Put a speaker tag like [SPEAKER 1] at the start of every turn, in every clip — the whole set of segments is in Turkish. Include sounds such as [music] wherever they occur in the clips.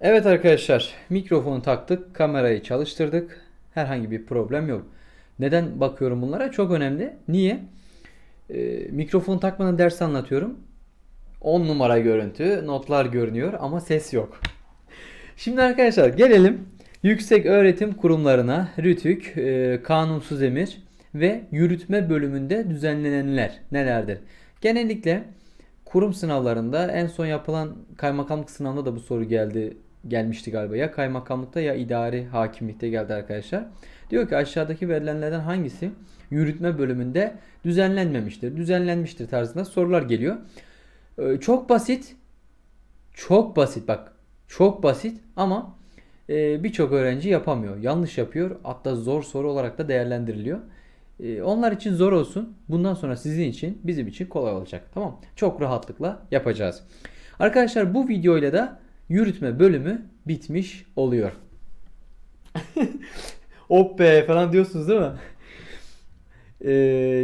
[SPEAKER 1] Evet arkadaşlar mikrofonu taktık, kamerayı çalıştırdık. Herhangi bir problem yok. Neden bakıyorum bunlara? Çok önemli. Niye? Ee, mikrofon takmadan ders anlatıyorum. 10 numara görüntü, notlar görünüyor ama ses yok. Şimdi arkadaşlar gelelim yüksek öğretim kurumlarına RÜTÜK, e, kanunsuz emir ve yürütme bölümünde düzenlenenler nelerdir? Genellikle kurum sınavlarında en son yapılan kaymakamlık sınavında da bu soru geldi gelmişti galiba. Ya kaymakamlıkta ya idari hakimlikte geldi arkadaşlar. Diyor ki aşağıdaki verilenlerden hangisi yürütme bölümünde düzenlenmemiştir, düzenlenmiştir tarzında sorular geliyor. Ee, çok basit, çok basit bak çok basit ama e, birçok öğrenci yapamıyor. Yanlış yapıyor hatta zor soru olarak da değerlendiriliyor. E, onlar için zor olsun. Bundan sonra sizin için bizim için kolay olacak. Tamam Çok rahatlıkla yapacağız. Arkadaşlar bu videoyla da yürütme bölümü bitmiş oluyor. [laughs] Hop be falan diyorsunuz değil mi? e,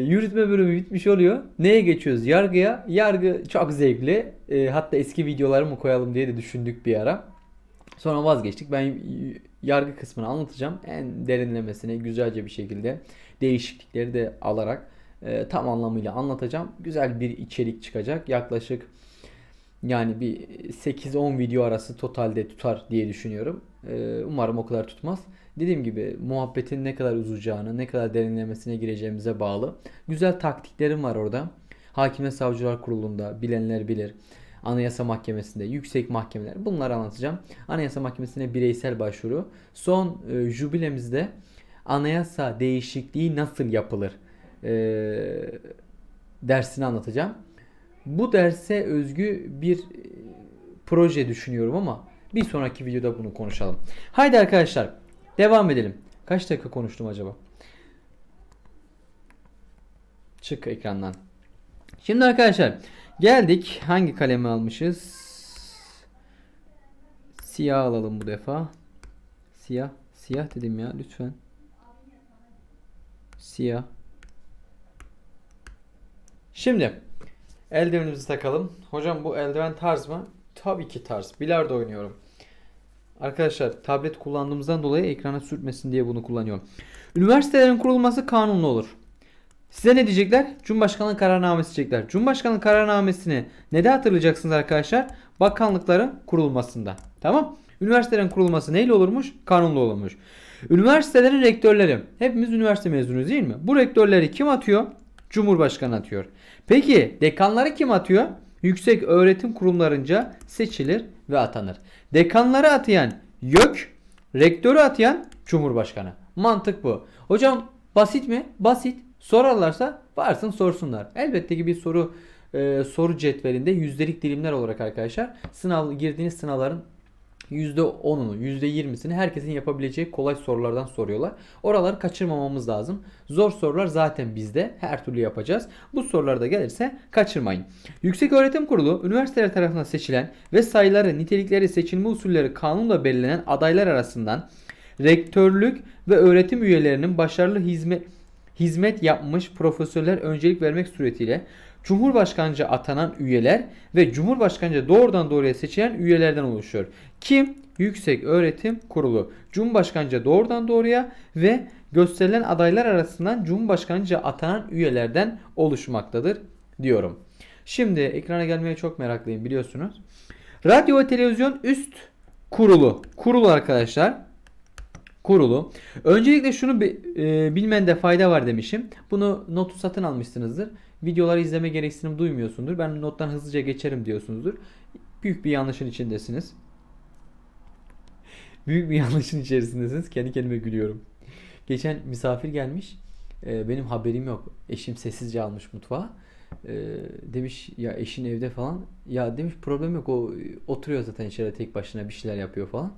[SPEAKER 1] yürütme bölümü bitmiş oluyor. Neye geçiyoruz? Yargıya. Yargı çok zevkli. E, hatta eski videolarımı koyalım diye de düşündük bir ara. Sonra vazgeçtik. Ben yargı kısmını anlatacağım. En derinlemesine güzelce bir şekilde değişiklikleri de alarak e, tam anlamıyla anlatacağım. Güzel bir içerik çıkacak. Yaklaşık yani bir 8-10 video arası totalde tutar diye düşünüyorum. Ee, umarım o kadar tutmaz. Dediğim gibi muhabbetin ne kadar uzayacağını, ne kadar derinlemesine gireceğimize bağlı. Güzel taktiklerim var orada. Hakim ve Savcılar Kurulu'nda bilenler bilir. Anayasa Mahkemesi'nde, yüksek mahkemeler bunları anlatacağım. Anayasa Mahkemesi'ne bireysel başvuru. Son e, jübilemizde anayasa değişikliği nasıl yapılır e, dersini anlatacağım bu derse özgü bir e, proje düşünüyorum ama bir sonraki videoda bunu konuşalım. Haydi arkadaşlar devam edelim. Kaç dakika konuştum acaba? Çık ekrandan. Şimdi arkadaşlar geldik. Hangi kalemi almışız? Siyah alalım bu defa. Siyah. Siyah dedim ya lütfen. Siyah. Şimdi Eldivenimizi takalım. Hocam bu eldiven tarz mı? Tabii ki tarz. Bilardo oynuyorum. Arkadaşlar tablet kullandığımızdan dolayı ekrana sürtmesin diye bunu kullanıyorum. Üniversitelerin kurulması kanunlu olur. Size ne diyecekler? Cumhurbaşkanlığı kararnamesi diyecekler. Cumhurbaşkanlığı kararnamesini ne de hatırlayacaksınız arkadaşlar? Bakanlıkların kurulmasında. Tamam. Üniversitelerin kurulması neyle olurmuş? Kanunlu olurmuş. Üniversitelerin rektörleri. Hepimiz üniversite mezunuyuz değil mi? Bu rektörleri kim atıyor? Cumhurbaşkanı atıyor. Peki dekanları kim atıyor? Yüksek öğretim kurumlarınca seçilir ve atanır. Dekanları atayan YÖK, rektörü atayan Cumhurbaşkanı. Mantık bu. Hocam basit mi? Basit. Sorarlarsa varsın sorsunlar. Elbette ki bir soru e, soru cetvelinde yüzdelik dilimler olarak arkadaşlar sınav girdiğiniz sınavların %10'unu, %20'sini herkesin yapabileceği kolay sorulardan soruyorlar. Oraları kaçırmamamız lazım. Zor sorular zaten bizde. Her türlü yapacağız. Bu sorular da gelirse kaçırmayın. Yüksek Öğretim Kurulu, üniversiteler tarafından seçilen ve sayıları, nitelikleri, seçilme usulleri kanunla belirlenen adaylar arasından rektörlük ve öğretim üyelerinin başarılı hizmet hizmet yapmış profesörler öncelik vermek suretiyle Cumhurbaşkanca atanan üyeler ve Cumhurbaşkanca doğrudan doğruya seçilen üyelerden oluşuyor. Kim? Yüksek Öğretim Kurulu. Cumhurbaşkanca doğrudan doğruya ve gösterilen adaylar arasından Cumhurbaşkanca atanan üyelerden oluşmaktadır diyorum. Şimdi ekrana gelmeye çok meraklıyım biliyorsunuz. Radyo ve televizyon üst kurulu. Kurulu arkadaşlar kurulu. Öncelikle şunu e, bilmende fayda var demişim. Bunu notu satın almışsınızdır videoları izleme gereksinim duymuyorsundur. Ben nottan hızlıca geçerim diyorsunuzdur. Büyük bir yanlışın içindesiniz. [laughs] Büyük bir yanlışın içerisindesiniz. Kendi kendime gülüyorum. Geçen misafir gelmiş. E, benim haberim yok. Eşim sessizce almış mutfağa. E, ee, demiş ya eşin evde falan. Ya demiş problem yok o oturuyor zaten içeride tek başına bir şeyler yapıyor falan.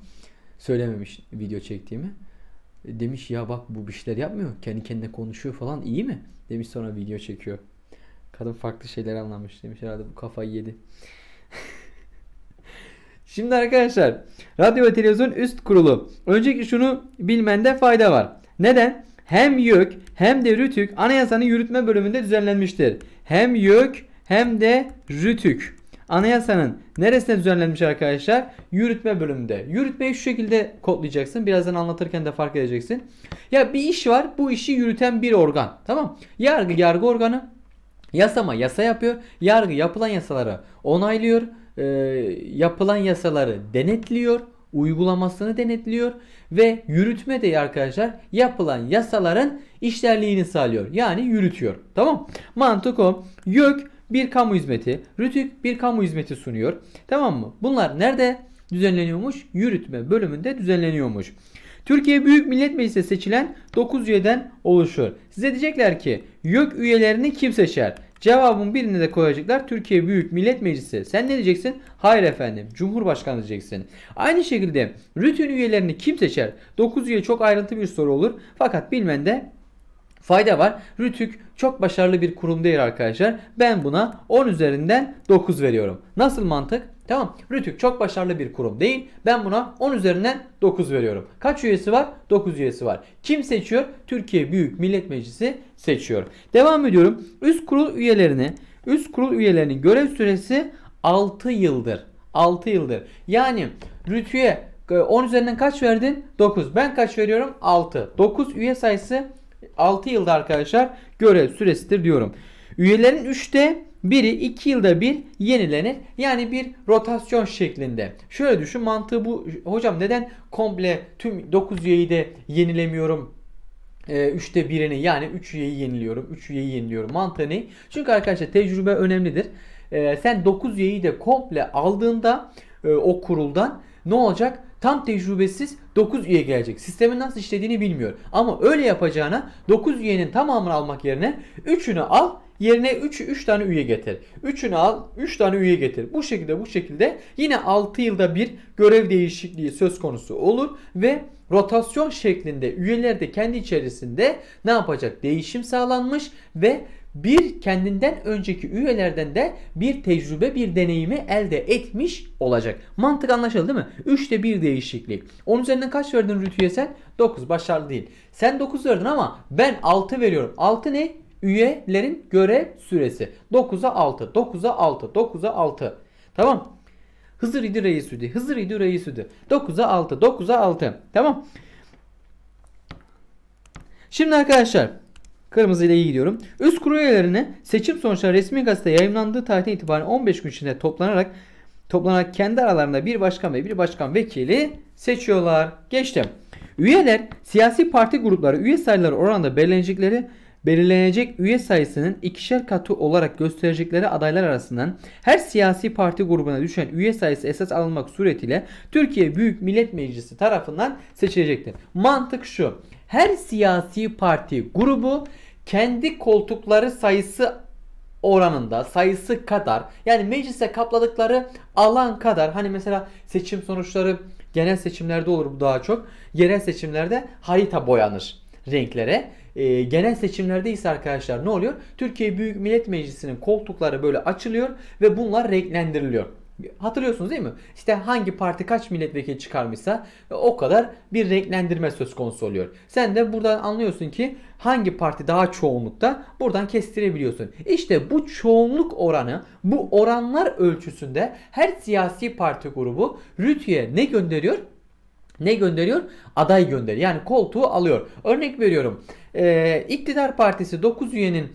[SPEAKER 1] Söylememiş video çektiğimi. Demiş ya bak bu bir şeyler yapmıyor. Kendi kendine konuşuyor falan İyi mi? Demiş sonra video çekiyor. Kadın farklı şeyler anlamış demiş. Herhalde bu kafayı yedi. [laughs] Şimdi arkadaşlar radyo ve televizyon üst kurulu. Öncelikle şunu bilmende fayda var. Neden? Hem YÖK hem de RÜTÜK anayasanın yürütme bölümünde düzenlenmiştir. Hem YÖK hem de RÜTÜK. Anayasanın neresinde düzenlenmiş arkadaşlar? Yürütme bölümünde. Yürütmeyi şu şekilde kodlayacaksın. Birazdan anlatırken de fark edeceksin. Ya bir iş var. Bu işi yürüten bir organ. Tamam. Yargı yargı organı. Yasama yasa yapıyor. Yargı yapılan yasaları onaylıyor. E, yapılan yasaları denetliyor. Uygulamasını denetliyor. Ve yürütme de arkadaşlar yapılan yasaların işlerliğini sağlıyor. Yani yürütüyor. Tamam. Mantık o. YÖK bir kamu hizmeti. RTÜK bir kamu hizmeti sunuyor. Tamam mı? Bunlar nerede düzenleniyormuş? Yürütme bölümünde düzenleniyormuş. Türkiye Büyük Millet Meclisi seçilen 9 üyeden oluşur. Size diyecekler ki YÖK üyelerini kim seçer? Cevabın birini de koyacaklar Türkiye Büyük Millet Meclisi. Sen ne diyeceksin? Hayır efendim Cumhurbaşkanı diyeceksin. Aynı şekilde rütün üyelerini kim seçer? 9 üye çok ayrıntı bir soru olur. Fakat bilmen de fayda var. Rütük çok başarılı bir kurum değil arkadaşlar. Ben buna 10 üzerinden 9 veriyorum. Nasıl mantık? Tamam. Rütük çok başarılı bir kurum değil. Ben buna 10 üzerinden 9 veriyorum. Kaç üyesi var? 9 üyesi var. Kim seçiyor? Türkiye Büyük Millet Meclisi seçiyor. Devam ediyorum. Üst kurul üyelerini, üst kurul üyelerinin görev süresi 6 yıldır. 6 yıldır. Yani Rütük'e 10 e, üzerinden kaç verdin? 9. Ben kaç veriyorum? 6. 9 üye sayısı 6 yılda arkadaşlar görev süresidir diyorum. Üyelerin 3'te biri 2 yılda bir yenilenir. Yani bir rotasyon şeklinde. Şöyle düşün mantığı bu. Hocam neden komple tüm 9 üyeyi de yenilemiyorum? E, üçte birini yani 3 üyeyi yeniliyorum. 3 üyeyi yeniliyorum. Mantığı ne? Çünkü arkadaşlar tecrübe önemlidir. E, sen 9 üyeyi de komple aldığında e, o kuruldan ne olacak? Tam tecrübesiz 9 üye gelecek. Sistemin nasıl işlediğini bilmiyor. Ama öyle yapacağına 9 üyenin tamamını almak yerine 3'ünü al Yerine 3 3 tane üye getir. 3'ünü al, 3 tane üye getir. Bu şekilde bu şekilde yine 6 yılda bir görev değişikliği söz konusu olur ve rotasyon şeklinde üyeler de kendi içerisinde ne yapacak? Değişim sağlanmış ve bir kendinden önceki üyelerden de bir tecrübe bir deneyimi elde etmiş olacak. Mantık anlaşıldı değil mi? 3'te 1 değişiklik. Onun üzerinden kaç verdin Rütü'ye sen? 9 başarılı değil. Sen 9 verdin ama ben 6 veriyorum. 6 ne? üyelerin görev süresi. 9'a 6, 9'a 6, 9'a 6. Tamam. Hızır idi reis üdü. Hızır idi reis üdü. 9'a 6, 9'a 6. Tamam. Şimdi arkadaşlar Kırmızı ile iyi gidiyorum. Üst kurul üyelerine seçim sonuçları resmi gazete yayınlandığı tarihten itibaren 15 gün içinde toplanarak toplanarak kendi aralarında bir başkan ve bir başkan vekili seçiyorlar. Geçtim. Üyeler siyasi parti grupları üye sayıları oranında belirlenecekleri belirlenecek üye sayısının ikişer katı olarak gösterecekleri adaylar arasından her siyasi parti grubuna düşen üye sayısı esas alınmak suretiyle Türkiye Büyük Millet Meclisi tarafından seçilecektir. Mantık şu. Her siyasi parti grubu kendi koltukları sayısı oranında sayısı kadar yani meclise kapladıkları alan kadar hani mesela seçim sonuçları genel seçimlerde olur bu daha çok yerel seçimlerde harita boyanır renklere e, genel seçimlerde ise arkadaşlar ne oluyor? Türkiye Büyük Millet Meclisi'nin koltukları böyle açılıyor ve bunlar renklendiriliyor. Hatırlıyorsunuz değil mi? İşte hangi parti kaç milletvekili çıkarmışsa o kadar bir renklendirme söz konusu oluyor. Sen de buradan anlıyorsun ki hangi parti daha çoğunlukta buradan kestirebiliyorsun. İşte bu çoğunluk oranı bu oranlar ölçüsünde her siyasi parti grubu Rütü'ye ne gönderiyor? ne gönderiyor? Aday gönderiyor. Yani koltuğu alıyor. Örnek veriyorum. E, iktidar partisi 9 üyenin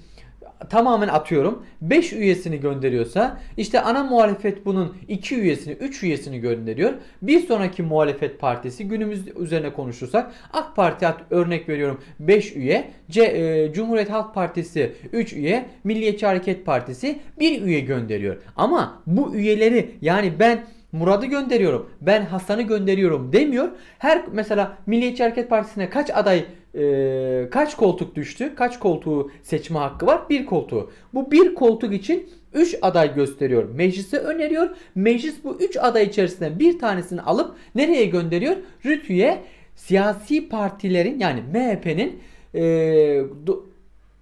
[SPEAKER 1] tamamen atıyorum 5 üyesini gönderiyorsa işte ana muhalefet bunun 2 üyesini 3 üyesini gönderiyor. Bir sonraki muhalefet partisi günümüz üzerine konuşursak AK Parti örnek veriyorum 5 üye, C, e, Cumhuriyet Halk Partisi 3 üye, Milliyetçi Hareket Partisi 1 üye gönderiyor. Ama bu üyeleri yani ben Murad'ı gönderiyorum, ben Hasan'ı gönderiyorum demiyor. Her mesela Milliyetçi Hareket Partisi'ne kaç aday e, kaç koltuk düştü? Kaç koltuğu seçme hakkı var? Bir koltuğu. Bu bir koltuk için 3 aday gösteriyor. Meclise öneriyor. Meclis bu 3 aday içerisinde bir tanesini alıp nereye gönderiyor? Rütü'ye siyasi partilerin yani MHP'nin e,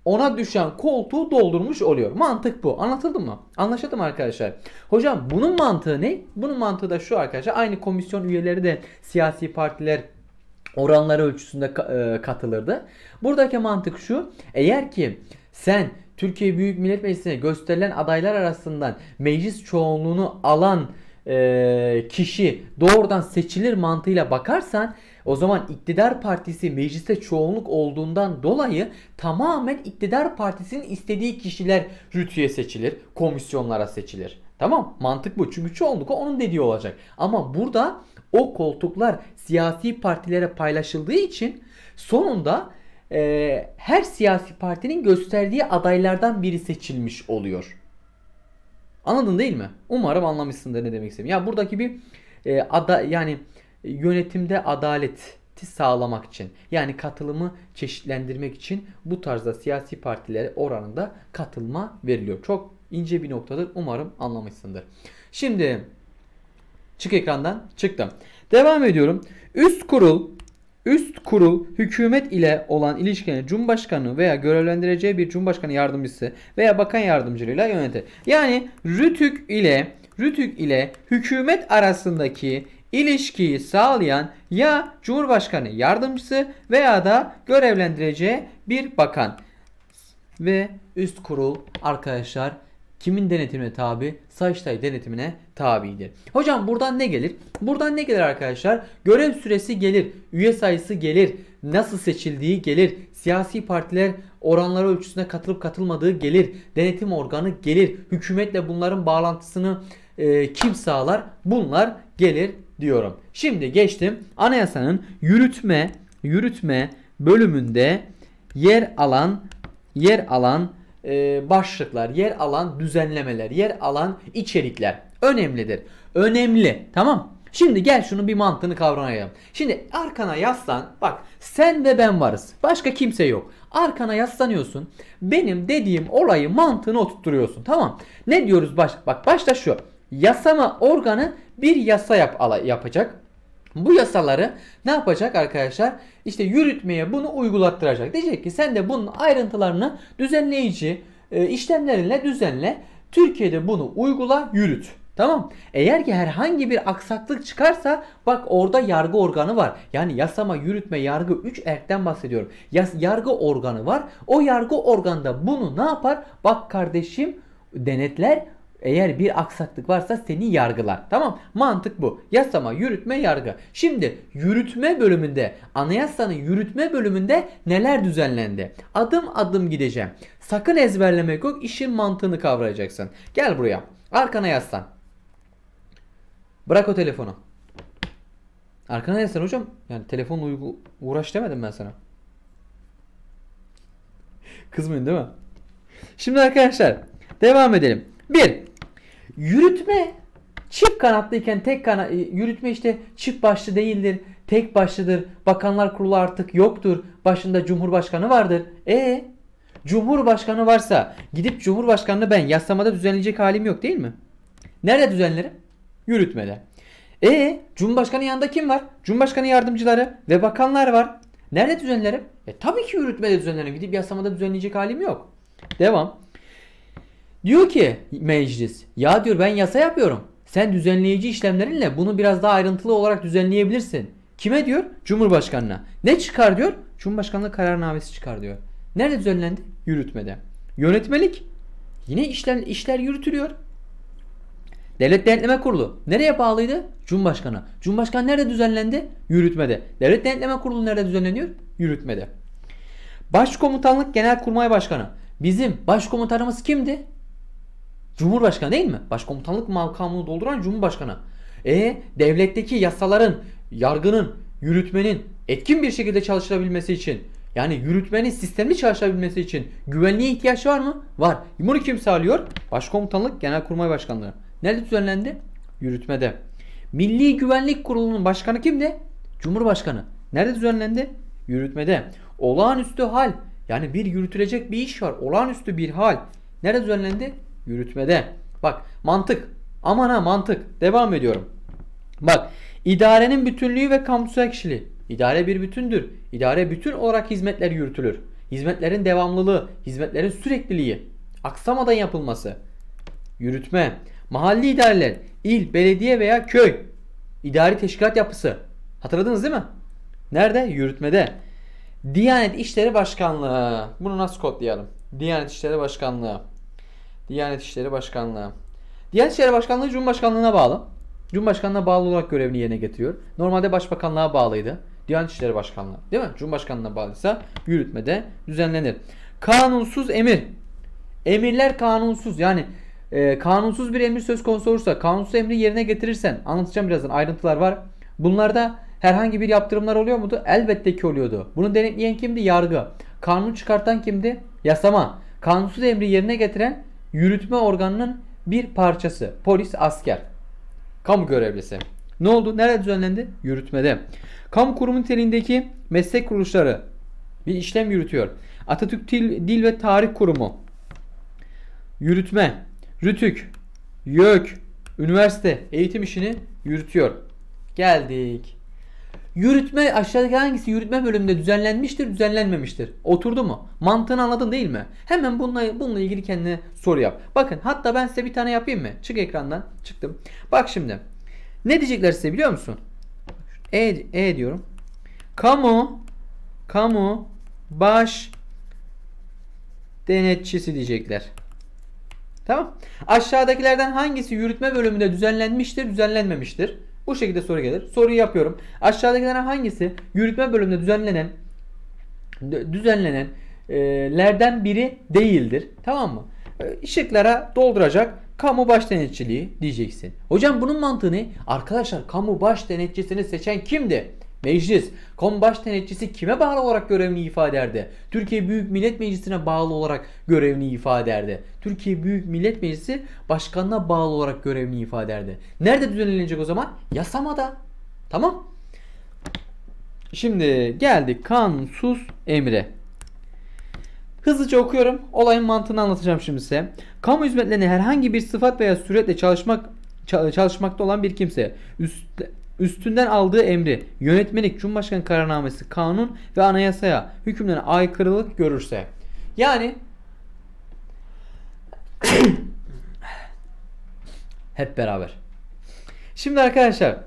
[SPEAKER 1] ona düşen koltuğu doldurmuş oluyor. Mantık bu. Anlatıldı mı? Anlaşıldı mı arkadaşlar? Hocam bunun mantığı ne? Bunun mantığı da şu arkadaşlar. Aynı komisyon üyeleri de siyasi partiler oranları ölçüsünde e, katılırdı. Buradaki mantık şu. Eğer ki sen Türkiye Büyük Millet Meclisi'ne gösterilen adaylar arasından meclis çoğunluğunu alan e, kişi doğrudan seçilir mantığıyla bakarsan o zaman iktidar partisi mecliste çoğunluk olduğundan dolayı tamamen iktidar partisinin istediği kişiler rütüye seçilir, komisyonlara seçilir. Tamam mantık bu çünkü çoğunluk onun dediği olacak. Ama burada o koltuklar siyasi partilere paylaşıldığı için sonunda e, her siyasi partinin gösterdiği adaylardan biri seçilmiş oluyor. Anladın değil mi? Umarım anlamışsındır ne demek istediğimi. Ya buradaki bir e, ada yani yönetimde adaleti sağlamak için yani katılımı çeşitlendirmek için bu tarzda siyasi partilere oranında katılma veriliyor. Çok ince bir noktadır. Umarım anlamışsındır. Şimdi çık ekrandan çıktım. Devam ediyorum. Üst kurul Üst kurul hükümet ile olan ilişkilerini Cumhurbaşkanı veya görevlendireceği bir Cumhurbaşkanı yardımcısı veya bakan yardımcılığıyla yönetir. Yani RTÜK ile RTÜK ile hükümet arasındaki ilişkiyi sağlayan ya Cumhurbaşkanı yardımcısı veya da görevlendireceği bir bakan ve üst kurul arkadaşlar kimin denetimine tabi? Sayıştay denetimine tabidir. Hocam buradan ne gelir? Buradan ne gelir arkadaşlar? Görev süresi gelir, üye sayısı gelir, nasıl seçildiği gelir, siyasi partiler oranları ölçüsüne katılıp katılmadığı gelir, denetim organı gelir, hükümetle bunların bağlantısını e, kim sağlar? Bunlar gelir diyorum. Şimdi geçtim anayasanın yürütme yürütme bölümünde yer alan yer alan e, başlıklar, yer alan düzenlemeler, yer alan içerikler önemlidir. Önemli. Tamam? Şimdi gel şunu bir mantığını kavrayalım. Şimdi arkana yaslan. Bak sen ve ben varız. Başka kimse yok. Arkana yaslanıyorsun. Benim dediğim olayı mantığını oturtturuyorsun. Tamam. Ne diyoruz baş? Bak başta şu yasama organı bir yasa yap yapacak. Bu yasaları ne yapacak arkadaşlar? İşte yürütmeye bunu uygulattıracak. Diyecek ki sen de bunun ayrıntılarını düzenleyici e, işlemlerinle düzenle. Türkiye'de bunu uygula, yürüt. Tamam. Eğer ki herhangi bir aksaklık çıkarsa bak orada yargı organı var. Yani yasama, yürütme, yargı 3 erkten bahsediyorum. Yas yargı organı var. O yargı organda bunu ne yapar? Bak kardeşim denetler eğer bir aksaklık varsa seni yargılar. Tamam mantık bu. Yasama, yürütme, yargı. Şimdi yürütme bölümünde anayasanın yürütme bölümünde neler düzenlendi? Adım adım gideceğim. Sakın ezberlemek yok işin mantığını kavrayacaksın. Gel buraya arkana yaslan. Bırak o telefonu. Arkana yaslan hocam. Yani telefonla uygu uğraş demedim ben sana. Kızmayın değil mi? Şimdi arkadaşlar devam edelim. 1. Yürütme çift kanatlıyken tek kana e, yürütme işte çift başlı değildir. Tek başlıdır. Bakanlar Kurulu artık yoktur. Başında Cumhurbaşkanı vardır. E Cumhurbaşkanı varsa gidip Cumhurbaşkanını ben yasamada düzenleyecek halim yok değil mi? Nerede düzenlerim? Yürütmede. E Cumhurbaşkanı yanında kim var? Cumhurbaşkanı yardımcıları ve bakanlar var. Nerede düzenlerim? E tabii ki yürütmede düzenlerim. Gidip yasamada düzenleyecek halim yok. Devam. Diyor ki meclis ya diyor ben yasa yapıyorum. Sen düzenleyici işlemlerinle bunu biraz daha ayrıntılı olarak düzenleyebilirsin. Kime diyor? Cumhurbaşkanına. Ne çıkar diyor? Cumhurbaşkanlığı kararnamesi çıkar diyor. Nerede düzenlendi? Yürütmede. Yönetmelik yine işler, işler yürütülüyor. Devlet Denetleme Kurulu nereye bağlıydı? Cumhurbaşkanı. Cumhurbaşkanı nerede düzenlendi? Yürütmede. Devlet Denetleme Kurulu nerede düzenleniyor? Yürütmede. Başkomutanlık Genelkurmay Başkanı. Bizim başkomutanımız kimdi? Cumhurbaşkanı değil mi? Başkomutanlık makamını dolduran Cumhurbaşkanı. E devletteki yasaların, yargının, yürütmenin etkin bir şekilde çalışılabilmesi için yani yürütmenin sistemli çalışabilmesi için güvenliğe ihtiyaç var mı? Var. Bunu kim sağlıyor? Başkomutanlık Genelkurmay Başkanlığı. Nerede düzenlendi? Yürütmede. Milli Güvenlik Kurulu'nun başkanı kimdi? Cumhurbaşkanı. Nerede düzenlendi? Yürütmede. Olağanüstü hal. Yani bir yürütülecek bir iş var. Olağanüstü bir hal. Nerede düzenlendi? Yürütmede. Bak mantık. Aman ha mantık. Devam ediyorum. Bak idarenin bütünlüğü ve kamusal kişiliği. İdare bir bütündür. İdare bütün olarak hizmetler yürütülür. Hizmetlerin devamlılığı, hizmetlerin sürekliliği, aksamadan yapılması, yürütme, mahalli idareler, il, belediye veya köy, idari teşkilat yapısı. Hatırladınız değil mi? Nerede? Yürütmede. Diyanet İşleri Başkanlığı. Bunu nasıl kodlayalım? Diyanet İşleri Başkanlığı. Diyanet İşleri Başkanlığı. Diyanet İşleri Başkanlığı Cumhurbaşkanlığına bağlı. Cumhurbaşkanlığına bağlı olarak görevini yerine getiriyor. Normalde Başbakanlığa bağlıydı. Diyanet İşleri Başkanlığı değil mi? Cumhurbaşkanlığına bağlıysa yürütmede düzenlenir. Kanunsuz emir. Emirler kanunsuz yani e, kanunsuz bir emir söz konusu olursa kanunsuz emri yerine getirirsen anlatacağım birazdan ayrıntılar var. Bunlarda herhangi bir yaptırımlar oluyor muydu? Elbette ki oluyordu. Bunu denetleyen kimdi? Yargı. Kanun çıkartan kimdi? Yasama. Kanunsuz emri yerine getiren yürütme organının bir parçası. Polis asker. Kamu görevlisi. Ne oldu? Nerede düzenlendi? Yürütmede. Kamu kurumu niteliğindeki meslek kuruluşları bir işlem yürütüyor. Atatürk Dil, Dil ve Tarih Kurumu. Yürütme. Rütük. YÖK. Üniversite eğitim işini yürütüyor. Geldik Yürütme aşağıdaki hangisi yürütme bölümünde düzenlenmiştir, düzenlenmemiştir? Oturdu mu? Mantığını anladın değil mi? Hemen bununla, bununla ilgili kendine soru yap. Bakın hatta ben size bir tane yapayım mı? Çık ekrandan. Çıktım. Bak şimdi. Ne diyecekler size biliyor musun? E, e diyorum. Kamu kamu baş denetçisi diyecekler. Tamam. Aşağıdakilerden hangisi yürütme bölümünde düzenlenmiştir, düzenlenmemiştir? Bu şekilde soru gelir. Soruyu yapıyorum. Aşağıdakilerden hangisi yürütme bölümünde düzenlenen düzenlenen e, biri değildir? Tamam mı? E, şıklara dolduracak kamu baş denetçiliği diyeceksin. Hocam bunun mantığı ne? Arkadaşlar kamu baş denetçisini seçen kimdi? Meclis, konbaş denetçisi kime bağlı olarak görevini ifade ederdi? Türkiye Büyük Millet Meclisi'ne bağlı olarak görevini ifade ederdi. Türkiye Büyük Millet Meclisi başkanına bağlı olarak görevini ifade ederdi. Nerede düzenlenecek o zaman? Yasamada. Tamam. Şimdi geldik kanunsuz emre. Hızlıca okuyorum. Olayın mantığını anlatacağım şimdi size. Kamu hizmetlerine herhangi bir sıfat veya süretle çalışmak çalışmakta olan bir kimse üst, üstünden aldığı emri yönetmelik, cumhurbaşkanı kararnamesi, kanun ve anayasaya hükümlerine aykırılık görürse. Yani [coughs] hep beraber. Şimdi arkadaşlar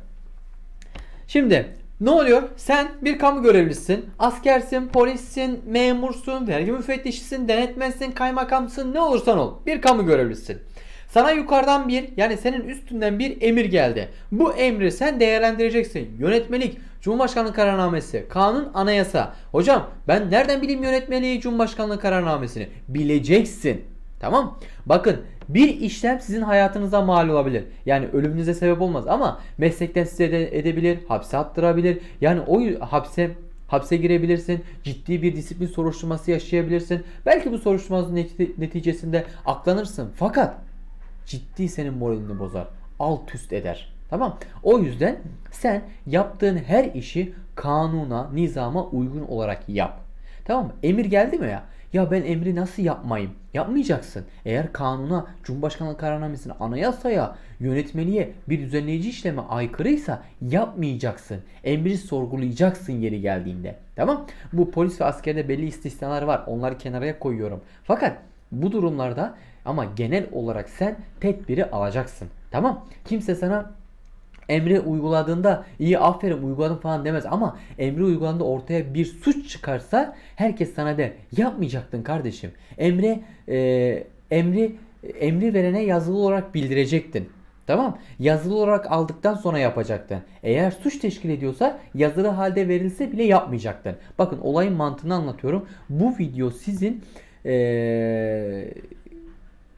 [SPEAKER 1] şimdi ne oluyor? Sen bir kamu görevlisisin. Askersin, polissin, memursun, vergi müfettişisin, denetmensin, kaymakamsın ne olursan ol. Bir kamu görevlisisin. Sana yukarıdan bir yani senin üstünden bir emir geldi. Bu emri sen değerlendireceksin. Yönetmelik, Cumhurbaşkanlığı kararnamesi, kanun, anayasa. Hocam ben nereden bileyim yönetmeliği, Cumhurbaşkanlığı kararnamesini? Bileceksin. Tamam? Bakın bir işlem sizin hayatınıza mal olabilir. Yani ölümünüze sebep olmaz ama meslekten size ede edebilir, hapse attırabilir. Yani o hapse hapse girebilirsin. Ciddi bir disiplin soruşturması yaşayabilirsin. Belki bu soruşturmanın neticesinde aklanırsın. Fakat ciddi senin moralini bozar. Alt üst eder. Tamam. O yüzden sen yaptığın her işi kanuna, nizama uygun olarak yap. Tamam mı? Emir geldi mi ya? Ya ben emri nasıl yapmayayım? Yapmayacaksın. Eğer kanuna, Cumhurbaşkanlığı kararnamesine, anayasaya, yönetmeliğe bir düzenleyici işleme aykırıysa yapmayacaksın. Emri sorgulayacaksın yeri geldiğinde. Tamam? Bu polis ve askerde belli istisnalar var. Onları kenara koyuyorum. Fakat bu durumlarda ama genel olarak sen tedbiri alacaksın. Tamam. Kimse sana emri uyguladığında iyi aferin uyguladım falan demez ama emri uygulandığında ortaya bir suç çıkarsa herkes sana de yapmayacaktın kardeşim. Emre e, emri emri verene yazılı olarak bildirecektin. Tamam yazılı olarak aldıktan sonra yapacaktın. Eğer suç teşkil ediyorsa yazılı halde verilse bile yapmayacaktın. Bakın olayın mantığını anlatıyorum. Bu video sizin ee,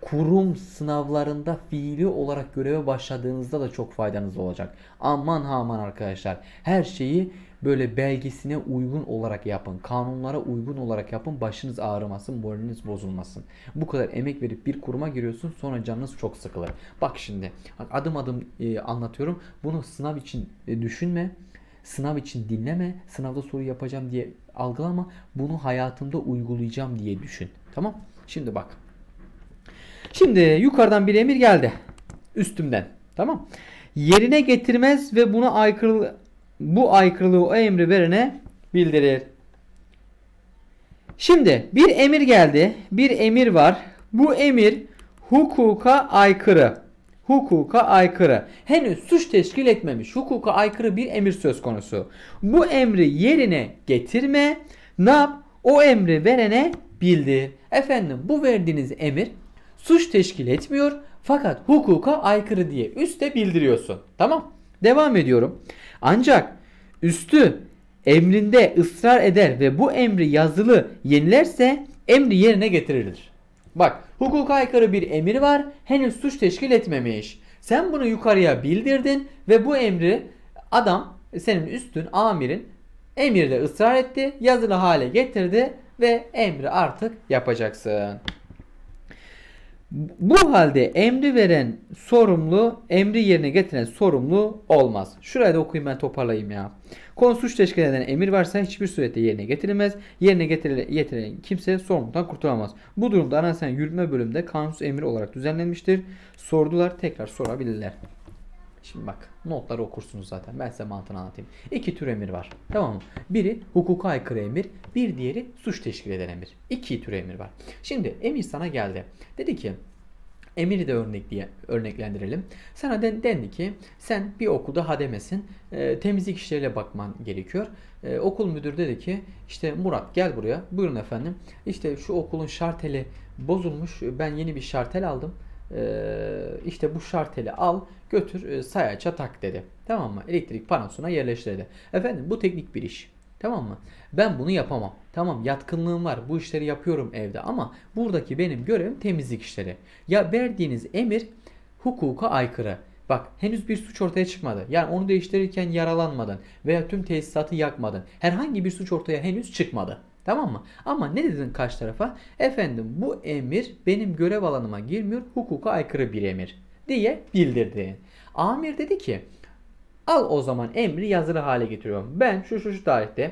[SPEAKER 1] kurum sınavlarında fiili olarak göreve başladığınızda da çok faydanız olacak. Aman ha aman arkadaşlar her şeyi böyle belgesine uygun olarak yapın. Kanunlara uygun olarak yapın. Başınız ağrımasın, moraliniz bozulmasın. Bu kadar emek verip bir kuruma giriyorsun sonra canınız çok sıkılır. Bak şimdi adım adım e, anlatıyorum. Bunu sınav için e, düşünme. Sınav için dinleme. Sınavda soru yapacağım diye algılama. Bunu hayatımda uygulayacağım diye düşün. Tamam? Şimdi bak. Şimdi yukarıdan bir emir geldi. Üstümden. Tamam. Yerine getirmez ve buna aykırı bu aykırılığı o emri verene bildirir. Şimdi bir emir geldi. Bir emir var. Bu emir hukuka aykırı. Hukuka aykırı. Henüz suç teşkil etmemiş. Hukuka aykırı bir emir söz konusu. Bu emri yerine getirme. Ne yap? O emri verene bildir. Efendim bu verdiğiniz emir suç teşkil etmiyor fakat hukuka aykırı diye üste bildiriyorsun. Tamam. Devam ediyorum. Ancak üstü emrinde ısrar eder ve bu emri yazılı yenilerse emri yerine getirilir. Bak hukuka aykırı bir emir var henüz suç teşkil etmemiş. Sen bunu yukarıya bildirdin ve bu emri adam senin üstün amirin emirde ısrar etti yazılı hale getirdi ve emri artık yapacaksın. Bu halde emri veren sorumlu, emri yerine getiren sorumlu olmaz. Şurayı da okuyayım ben toparlayayım ya. Konu teşkil eden emir varsa hiçbir surette yerine getirilmez. Yerine getirilen kimse sorumluluktan kurtulamaz. Bu durumda anasen yürütme bölümünde kanunsuz emir olarak düzenlenmiştir. Sordular tekrar sorabilirler. Şimdi bak. Notları okursunuz zaten. Ben size mantığını anlatayım. İki tür emir var. Tamam mı? Biri hukuka aykırı emir. Bir diğeri suç teşkil eden emir. İki tür emir var. Şimdi emir sana geldi. Dedi ki emiri de örnek diye örneklendirelim. Sana den, dendi ki sen bir okulda hademesin. E, temizlik işleriyle bakman gerekiyor. E, okul müdürü dedi ki işte Murat gel buraya. Buyurun efendim. İşte şu okulun şarteli bozulmuş. Ben yeni bir şartel aldım. Ee, işte bu şarteli al götür e, sayaça tak dedi. Tamam mı? Elektrik panosuna yerleştirdi. Efendim bu teknik bir iş. Tamam mı? Ben bunu yapamam. Tamam yatkınlığım var. Bu işleri yapıyorum evde ama buradaki benim görevim temizlik işleri. Ya verdiğiniz emir hukuka aykırı. Bak henüz bir suç ortaya çıkmadı. Yani onu değiştirirken yaralanmadın veya tüm tesisatı yakmadın. Herhangi bir suç ortaya henüz çıkmadı. Tamam mı? Ama ne dedin kaç tarafa? Efendim bu emir benim görev alanıma girmiyor. Hukuka aykırı bir emir diye bildirdi. Amir dedi ki al o zaman emri yazılı hale getiriyorum. Ben şu şu şu tarihte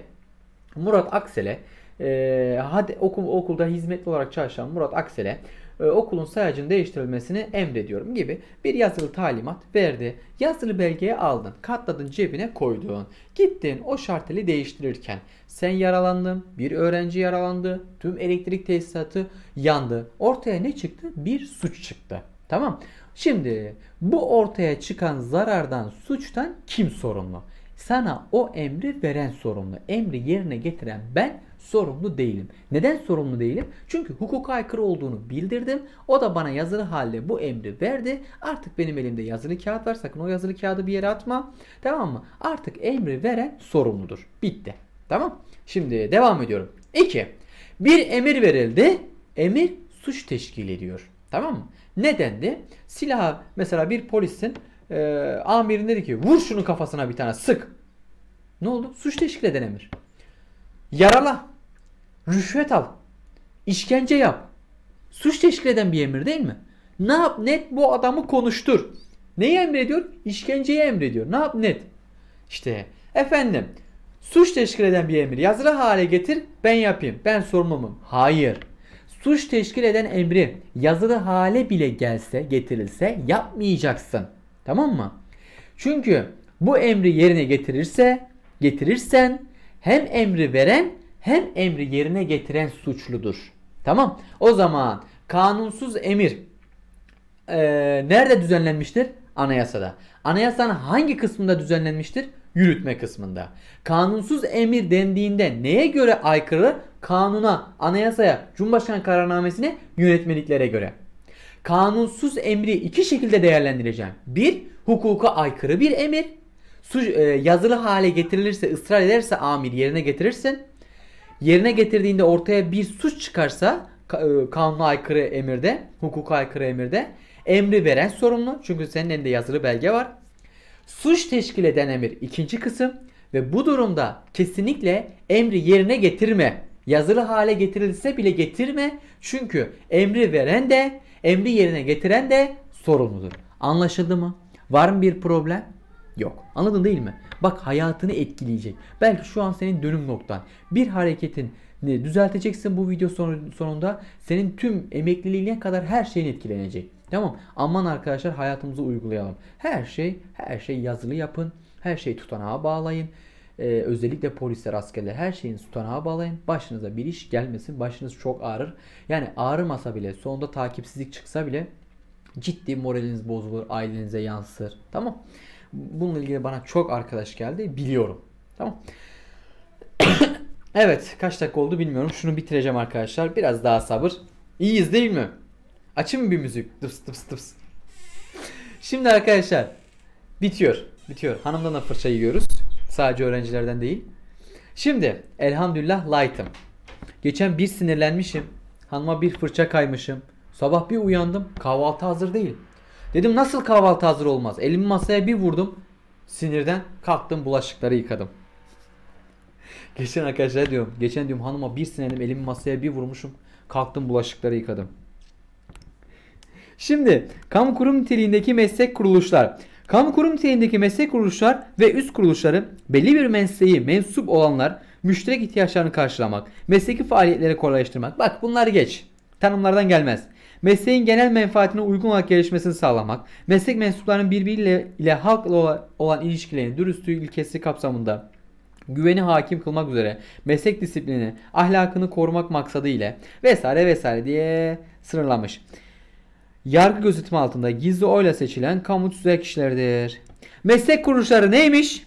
[SPEAKER 1] Murat Aksel'e e, hadi okul, okulda hizmetli olarak çalışan Murat Aksel'e e, okulun sayacını değiştirilmesini emrediyorum gibi bir yazılı talimat verdi. Yazılı belgeyi aldın, katladın cebine koydun. Gittin o şarteli değiştirirken sen yaralandın, bir öğrenci yaralandı, tüm elektrik tesisatı yandı. Ortaya ne çıktı? Bir suç çıktı. Tamam. Şimdi bu ortaya çıkan zarardan, suçtan kim sorumlu? Sana o emri veren sorumlu. Emri yerine getiren ben sorumlu değilim. Neden sorumlu değilim? Çünkü hukuka aykırı olduğunu bildirdim. O da bana yazılı halde bu emri verdi. Artık benim elimde yazılı kağıt var. Sakın o yazılı kağıdı bir yere atma. Tamam mı? Artık emri veren sorumludur. Bitti. Tamam. Şimdi devam ediyorum. 2. Bir emir verildi. Emir suç teşkil ediyor. Tamam mı? Nedendi? Silaha mesela bir polisin e, amirin dedi ki vur şunun kafasına bir tane sık. Ne oldu? Suç teşkil eden emir. Yarala. Rüşvet al. işkence yap. Suç teşkil eden bir emir değil mi? Ne yap net bu adamı konuştur. Neyi emrediyor? İşkenceyi emrediyor. Ne yap net? İşte efendim suç teşkil eden bir emir yazılı hale getir ben yapayım ben sorumlumum. Hayır suç teşkil eden emri yazılı hale bile gelse getirilse yapmayacaksın. Tamam mı? Çünkü bu emri yerine getirirse getirirsen hem emri veren hem emri yerine getiren suçludur. Tamam. O zaman kanunsuz emir e, nerede düzenlenmiştir? Anayasada. Anayasanın hangi kısmında düzenlenmiştir? Yürütme kısmında. Kanunsuz emir dendiğinde neye göre aykırı? Kanuna, anayasaya, Cumhurbaşkanı kararnamesine, yönetmeliklere göre kanunsuz emri iki şekilde değerlendireceğim. Bir, hukuka aykırı bir emir. Su, e, yazılı hale getirilirse, ısrar ederse amir yerine getirirsin. Yerine getirdiğinde ortaya bir suç çıkarsa e, kanuna aykırı emirde, hukuka aykırı emirde emri veren sorumlu. Çünkü senin elinde yazılı belge var. Suç teşkil eden emir ikinci kısım ve bu durumda kesinlikle emri yerine getirme. Yazılı hale getirilse bile getirme. Çünkü emri veren de Emri yerine getiren de sorumludur. Anlaşıldı mı? Var mı bir problem? Yok. Anladın değil mi? Bak hayatını etkileyecek. Belki şu an senin dönüm noktan. Bir hareketin düzelteceksin bu video sonunda senin tüm emekliliğine kadar her şeyin etkilenecek. Tamam. Aman arkadaşlar hayatımızı uygulayalım. Her şey her şey yazılı yapın. Her şeyi tutanağa bağlayın. Ee, özellikle polisler, askerler her şeyin tutanağa bağlayın. Başınıza bir iş gelmesin. Başınız çok ağrır. Yani ağrımasa bile sonunda takipsizlik çıksa bile ciddi moraliniz bozulur. Ailenize yansır. Tamam. Bununla ilgili bana çok arkadaş geldi. Biliyorum. Tamam. [coughs] evet. Kaç dakika oldu bilmiyorum. Şunu bitireceğim arkadaşlar. Biraz daha sabır. İyiyiz değil mi? Açın mı bir müzik. Tıps tıps tıps. Şimdi arkadaşlar bitiyor. Bitiyor. Hanımdan da fırça yiyoruz. Sadece öğrencilerden değil. Şimdi elhamdülillah light'ım. Geçen bir sinirlenmişim. Hanıma bir fırça kaymışım. Sabah bir uyandım. Kahvaltı hazır değil. Dedim nasıl kahvaltı hazır olmaz? Elimi masaya bir vurdum. Sinirden kalktım bulaşıkları yıkadım. [laughs] Geçen arkadaşlar diyorum. Geçen diyorum hanıma bir sinirlendim. Elimi masaya bir vurmuşum. Kalktım bulaşıkları yıkadım. Şimdi kamu kurum niteliğindeki meslek kuruluşlar. Kamu kurum niteliğindeki meslek kuruluşlar ve üst kuruluşları belli bir mesleği mensup olanlar müşterek ihtiyaçlarını karşılamak, mesleki faaliyetleri kolaylaştırmak. Bak bunlar geç. Tanımlardan gelmez. Mesleğin genel menfaatine uygun olarak gelişmesini sağlamak, meslek mensuplarının birbiriyle ile halkla olan ilişkilerini dürüstlüğü ilkesi kapsamında güveni hakim kılmak üzere meslek disiplini, ahlakını korumak maksadı ile vesaire vesaire diye sınırlamış yargı gözetimi altında gizli oyla seçilen kamu tüzel kişilerdir. Meslek kuruluşları neymiş?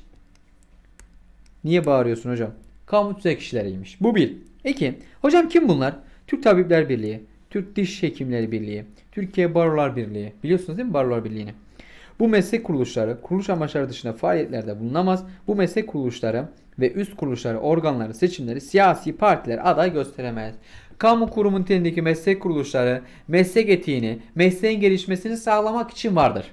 [SPEAKER 1] Niye bağırıyorsun hocam? Kamu tüzel kişileriymiş. Bu bir. İki. Hocam kim bunlar? Türk Tabipler Birliği, Türk Diş Hekimleri Birliği, Türkiye Barolar Birliği. Biliyorsunuz değil mi Barolar Birliği'ni? Bu meslek kuruluşları kuruluş amaçları dışında faaliyetlerde bulunamaz. Bu meslek kuruluşları ve üst kuruluşları, organları, seçimleri siyasi partiler aday gösteremez kamu kurumun niteliğindeki meslek kuruluşları meslek etiğini, mesleğin gelişmesini sağlamak için vardır.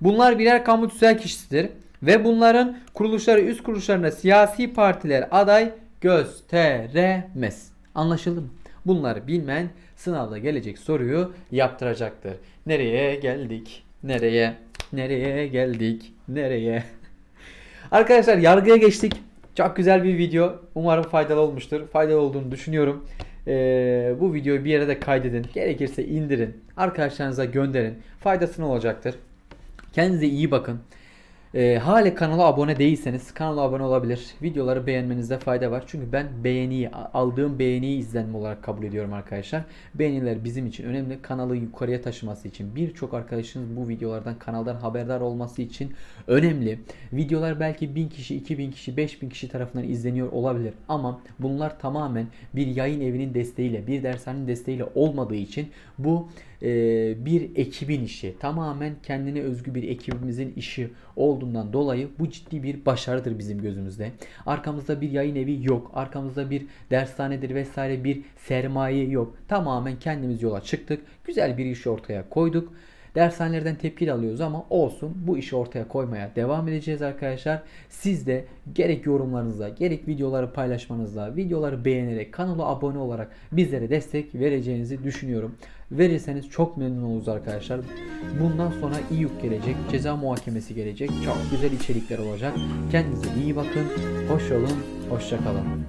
[SPEAKER 1] Bunlar birer kamu tüzel kişisidir ve bunların kuruluşları üst kuruluşlarına siyasi partiler aday gösteremez. Anlaşıldı mı? Bunları bilmen sınavda gelecek soruyu yaptıracaktır. Nereye geldik? Nereye? Nereye geldik? Nereye? [laughs] Arkadaşlar yargıya geçtik. Çok güzel bir video. Umarım faydalı olmuştur. Faydalı olduğunu düşünüyorum. Ee, bu videoyu bir yere de kaydedin. Gerekirse indirin. Arkadaşlarınıza gönderin. Faydasını olacaktır. Kendinize iyi bakın. E, hale kanala abone değilseniz kanala abone olabilir. Videoları beğenmenizde fayda var. Çünkü ben beğeniyi, aldığım beğeniyi izlenme olarak kabul ediyorum arkadaşlar. Beğeniler bizim için önemli. Kanalı yukarıya taşıması için birçok arkadaşınız bu videolardan kanaldan haberdar olması için önemli. Videolar belki 1000 kişi, 2000 kişi, 5000 kişi tarafından izleniyor olabilir. Ama bunlar tamamen bir yayın evinin desteğiyle, bir dershanenin desteğiyle olmadığı için bu e, bir ekibin işi. Tamamen kendine özgü bir ekibimizin işi olduğundan dolayı bu ciddi bir başarıdır bizim gözümüzde. Arkamızda bir yayın evi yok. Arkamızda bir dershanedir vesaire bir sermaye yok. Tamamen kendimiz yola çıktık. Güzel bir iş ortaya koyduk. Dershanelerden tepki alıyoruz ama olsun bu işi ortaya koymaya devam edeceğiz arkadaşlar. Siz de gerek yorumlarınızla gerek videoları paylaşmanızla videoları beğenerek kanala abone olarak bizlere destek vereceğinizi düşünüyorum. Verirseniz çok memnun oluruz arkadaşlar. Bundan sonra iyi yük gelecek, ceza muhakemesi gelecek, çok güzel içerikler olacak. Kendinize iyi bakın, hoş olun, hoşçakalın.